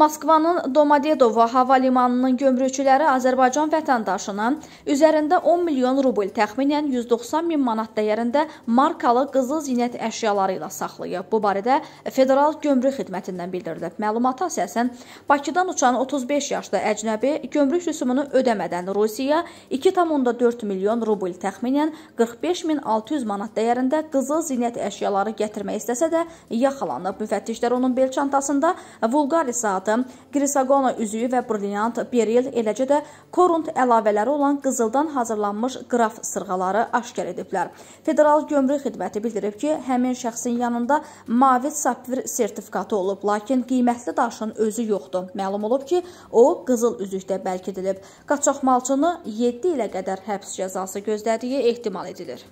Moskvanın Domodedovo hava limanının gömrükçüləri Azərbaycan vətəndaşına üzərində 10 milyon rubl, təxminən 190 min manat dəyərində markalı qızıl zinət əşyaları ilə saxlayıb. Bu barədə Federal Gömrük Xidmətindən bildirilib. Məlumata əsasən Bakıdan uçan 35 yaşlı əcnəbi gömrük rüsumunu ödəmədən Rusiya 2,4 milyon rubl, təxminən 45600 manat dəyərində qızıl zinət əşyaları gətirmək istəsə də yaxalanıb. Müfəttişlər onun bel çantasında Vulqari saatı adı, Grisagona üzüyü və brilyant, beril, eləcə də korunt əlavələri olan qızıldan hazırlanmış qraf sırğaları aşkar ediblər. Federal Gömrük Xidməti bildirib ki, həmin şəxsin yanında mavi sapfir sertifikatı olub, lakin qiymətli daşın özü yoxdur. Məlum olub ki, o qızıl üzükdə bərkidilib. Qaçaq malçını 7 ilə qədər həbs cəzası gözlədiyi ehtimal edilir.